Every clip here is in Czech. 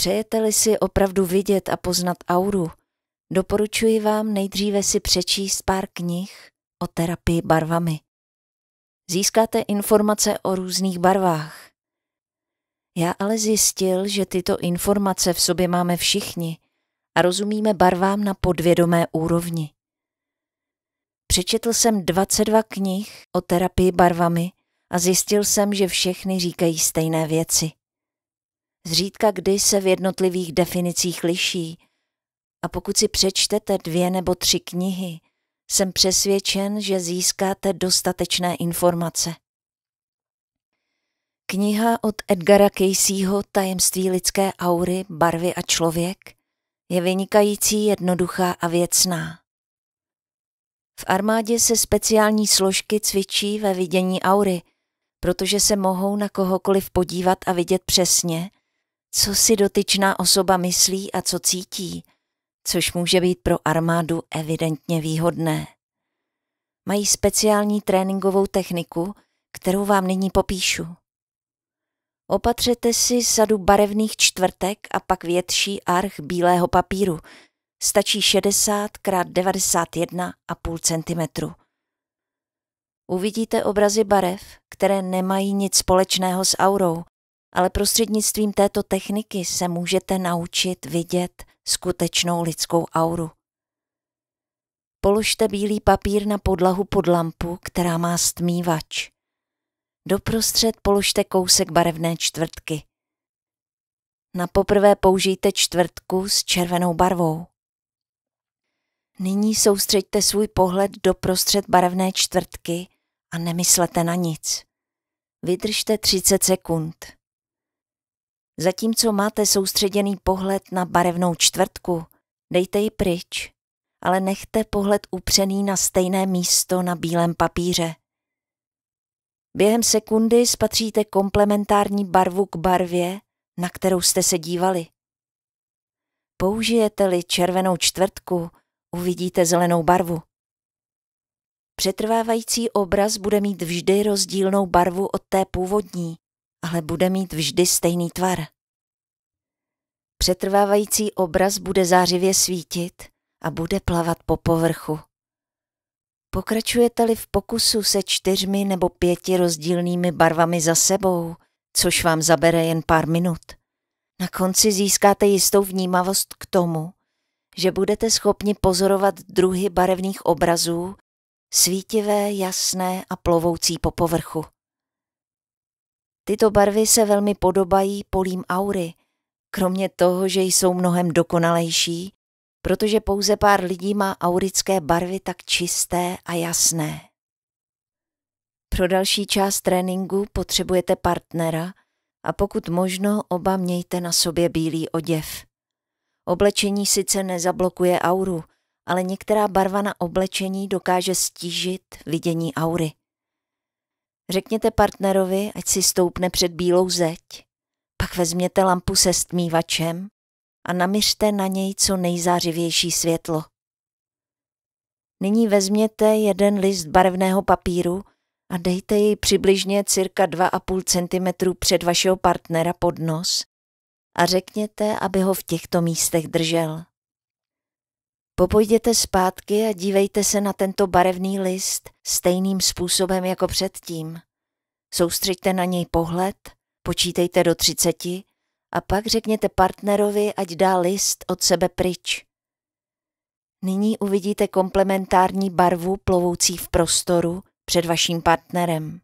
Přejete-li si opravdu vidět a poznat auru, doporučuji vám nejdříve si přečíst pár knih o terapii barvami. Získáte informace o různých barvách. Já ale zjistil, že tyto informace v sobě máme všichni a rozumíme barvám na podvědomé úrovni. Přečetl jsem 22 knih o terapii barvami a zjistil jsem, že všechny říkají stejné věci zřídka kdy se v jednotlivých definicích liší. A pokud si přečtete dvě nebo tři knihy, jsem přesvědčen, že získáte dostatečné informace. Kniha od Edgara Caseyho Tajemství lidské aury, barvy a člověk je vynikající, jednoduchá a věcná. V armádě se speciální složky cvičí ve vidění aury, protože se mohou na kohokoliv podívat a vidět přesně, co si dotyčná osoba myslí a co cítí, což může být pro armádu evidentně výhodné. Mají speciální tréninkovou techniku, kterou vám nyní popíšu. Opatřete si sadu barevných čtvrtek a pak větší arch bílého papíru. Stačí 60 x 91,5 cm. Uvidíte obrazy barev, které nemají nic společného s aurou, ale prostřednictvím této techniky se můžete naučit vidět skutečnou lidskou auru. Položte bílý papír na podlahu pod lampu, která má stmívač. Doprostřed položte kousek barevné čtvrtky. Na poprvé použijte čtvrtku s červenou barvou. Nyní soustřeďte svůj pohled do prostřed barevné čtvrtky a nemyslete na nic. Vydržte 30 sekund. Zatímco máte soustředěný pohled na barevnou čtvrtku, dejte ji pryč, ale nechte pohled upřený na stejné místo na bílém papíře. Během sekundy spatříte komplementární barvu k barvě, na kterou jste se dívali. Použijete-li červenou čtvrtku, uvidíte zelenou barvu. Přetrvávající obraz bude mít vždy rozdílnou barvu od té původní, ale bude mít vždy stejný tvar. Přetrvávající obraz bude zářivě svítit a bude plavat po povrchu. Pokračujete-li v pokusu se čtyřmi nebo pěti rozdílnými barvami za sebou, což vám zabere jen pár minut, na konci získáte jistou vnímavost k tomu, že budete schopni pozorovat druhy barevných obrazů, svítivé, jasné a plovoucí po povrchu. Tyto barvy se velmi podobají polím aury, kromě toho, že jsou mnohem dokonalejší, protože pouze pár lidí má aurické barvy tak čisté a jasné. Pro další část tréninku potřebujete partnera a pokud možno oba mějte na sobě bílý oděv. Oblečení sice nezablokuje auru, ale některá barva na oblečení dokáže stížit vidění aury. Řekněte partnerovi, ať si stoupne před bílou zeď. Pak vezměte lampu se stmívačem a namiřte na něj co nejzářivější světlo. Nyní vezměte jeden list barevného papíru a dejte jej přibližně cirka 2,5 cm před vašeho partnera pod nos a řekněte, aby ho v těchto místech držel. Popojděte zpátky a dívejte se na tento barevný list stejným způsobem jako předtím. Soustřeďte na něj pohled, počítejte do třiceti a pak řekněte partnerovi, ať dá list od sebe pryč. Nyní uvidíte komplementární barvu plovoucí v prostoru před vaším partnerem.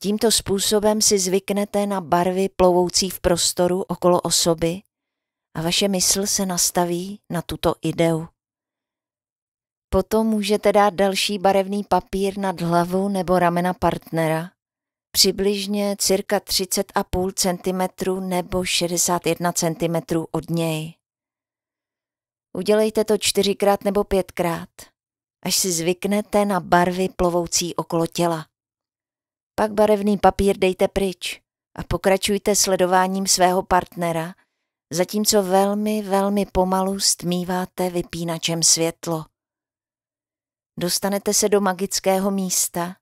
Tímto způsobem si zvyknete na barvy plovoucí v prostoru okolo osoby, a vaše mysl se nastaví na tuto ideu. Potom můžete dát další barevný papír nad hlavu nebo ramena partnera, přibližně cirka 30,5 cm nebo 61 cm od něj. Udělejte to čtyřikrát nebo pětkrát, až si zvyknete na barvy plovoucí okolo těla. Pak barevný papír dejte pryč a pokračujte sledováním svého partnera, zatímco velmi, velmi pomalu stmíváte vypínačem světlo. Dostanete se do magického místa,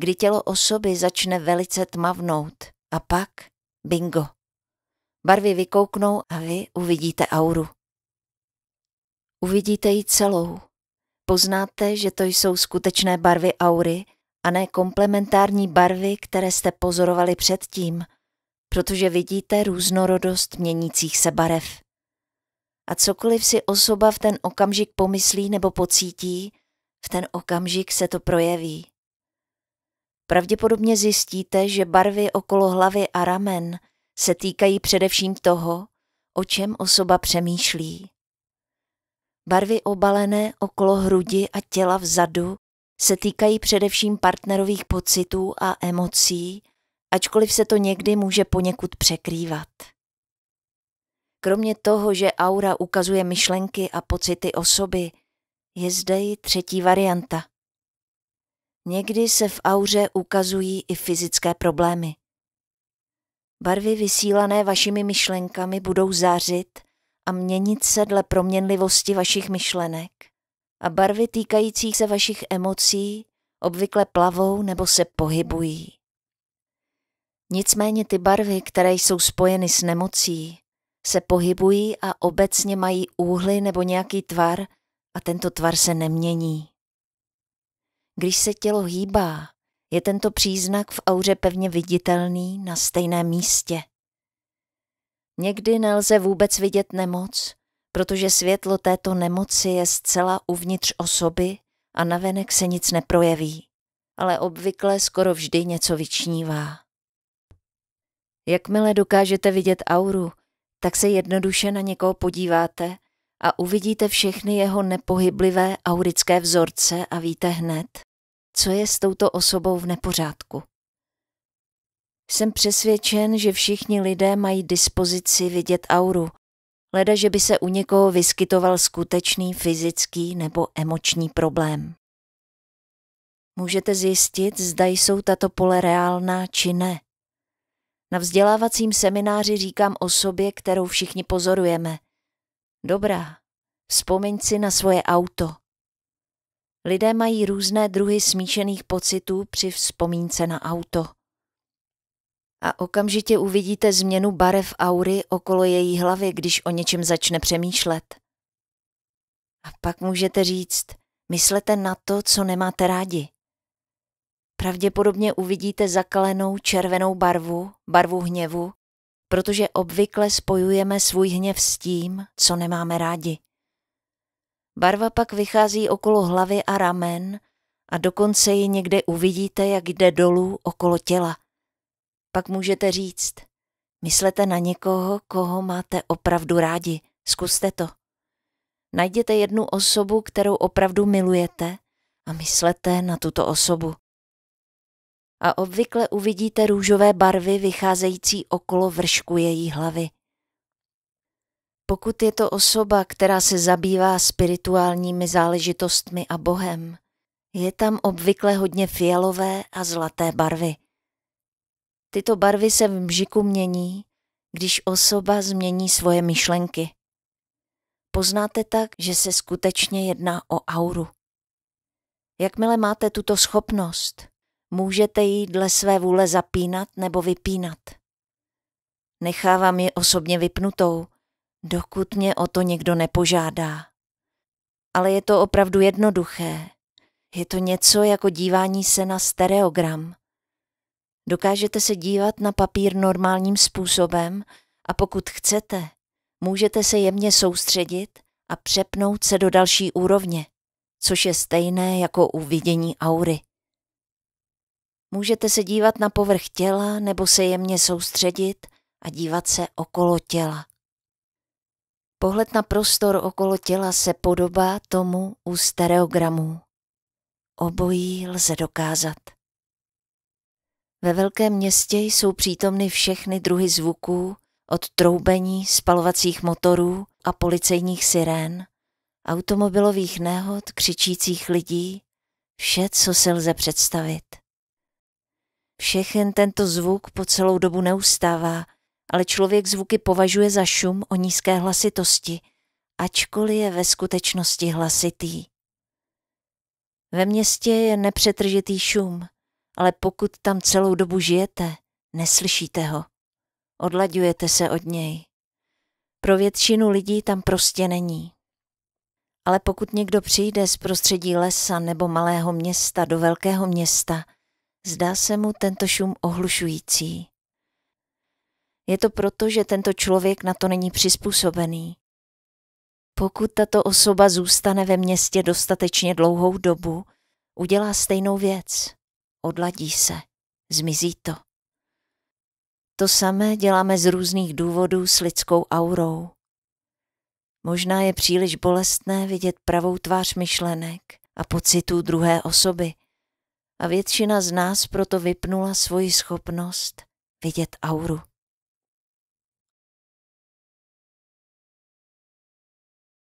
kdy tělo osoby začne velice tmavnout a pak bingo. Barvy vykouknou a vy uvidíte auru. Uvidíte ji celou. Poznáte, že to jsou skutečné barvy aury a ne komplementární barvy, které jste pozorovali předtím – protože vidíte různorodost měnících se barev. A cokoliv si osoba v ten okamžik pomyslí nebo pocítí, v ten okamžik se to projeví. Pravděpodobně zjistíte, že barvy okolo hlavy a ramen se týkají především toho, o čem osoba přemýšlí. Barvy obalené okolo hrudi a těla vzadu se týkají především partnerových pocitů a emocí, ačkoliv se to někdy může poněkud překrývat. Kromě toho, že aura ukazuje myšlenky a pocity osoby, je zde i třetí varianta. Někdy se v auře ukazují i fyzické problémy. Barvy vysílané vašimi myšlenkami budou zářit a měnit se dle proměnlivosti vašich myšlenek. A barvy týkajících se vašich emocí obvykle plavou nebo se pohybují. Nicméně ty barvy, které jsou spojeny s nemocí, se pohybují a obecně mají úhly nebo nějaký tvar a tento tvar se nemění. Když se tělo hýbá, je tento příznak v auře pevně viditelný na stejném místě. Někdy nelze vůbec vidět nemoc, protože světlo této nemoci je zcela uvnitř osoby a navenek se nic neprojeví, ale obvykle skoro vždy něco vyčnívá. Jakmile dokážete vidět auru, tak se jednoduše na někoho podíváte a uvidíte všechny jeho nepohyblivé aurické vzorce a víte hned, co je s touto osobou v nepořádku. Jsem přesvědčen, že všichni lidé mají dispozici vidět auru, leda, že by se u někoho vyskytoval skutečný fyzický nebo emoční problém. Můžete zjistit, zda jsou tato pole reálná či ne, na vzdělávacím semináři říkám o sobě, kterou všichni pozorujeme. Dobrá, vzpomeň si na svoje auto. Lidé mají různé druhy smíšených pocitů při vzpomínce na auto. A okamžitě uvidíte změnu barev aury okolo její hlavy, když o něčem začne přemýšlet. A pak můžete říct, myslete na to, co nemáte rádi. Pravděpodobně uvidíte zakalenou červenou barvu, barvu hněvu, protože obvykle spojujeme svůj hněv s tím, co nemáme rádi. Barva pak vychází okolo hlavy a ramen a dokonce ji někde uvidíte, jak jde dolů okolo těla. Pak můžete říct, myslete na někoho, koho máte opravdu rádi, zkuste to. Najděte jednu osobu, kterou opravdu milujete a myslete na tuto osobu a obvykle uvidíte růžové barvy vycházející okolo vršku její hlavy. Pokud je to osoba, která se zabývá spirituálními záležitostmi a Bohem, je tam obvykle hodně fialové a zlaté barvy. Tyto barvy se v mžiku mění, když osoba změní svoje myšlenky. Poznáte tak, že se skutečně jedná o auru. Jakmile máte tuto schopnost, Můžete ji dle své vůle zapínat nebo vypínat. Nechávám ji osobně vypnutou, dokud mě o to někdo nepožádá. Ale je to opravdu jednoduché. Je to něco jako dívání se na stereogram. Dokážete se dívat na papír normálním způsobem a pokud chcete, můžete se jemně soustředit a přepnout se do další úrovně, což je stejné jako u vidění aury. Můžete se dívat na povrch těla nebo se jemně soustředit a dívat se okolo těla. Pohled na prostor okolo těla se podobá tomu u stereogramů. Obojí lze dokázat. Ve velkém městě jsou přítomny všechny druhy zvuků, od troubení, spalovacích motorů a policejních sirén, automobilových nehod, křičících lidí, vše, co se lze představit. Všechen tento zvuk po celou dobu neustává, ale člověk zvuky považuje za šum o nízké hlasitosti, ačkoliv je ve skutečnosti hlasitý. Ve městě je nepřetržitý šum, ale pokud tam celou dobu žijete, neslyšíte ho. Odlaďujete se od něj. Pro většinu lidí tam prostě není. Ale pokud někdo přijde z prostředí lesa nebo malého města do velkého města – Zdá se mu tento šum ohlušující. Je to proto, že tento člověk na to není přizpůsobený. Pokud tato osoba zůstane ve městě dostatečně dlouhou dobu, udělá stejnou věc. Odladí se. Zmizí to. To samé děláme z různých důvodů s lidskou aurou. Možná je příliš bolestné vidět pravou tvář myšlenek a pocitů druhé osoby – a většina z nás proto vypnula svoji schopnost vidět auru.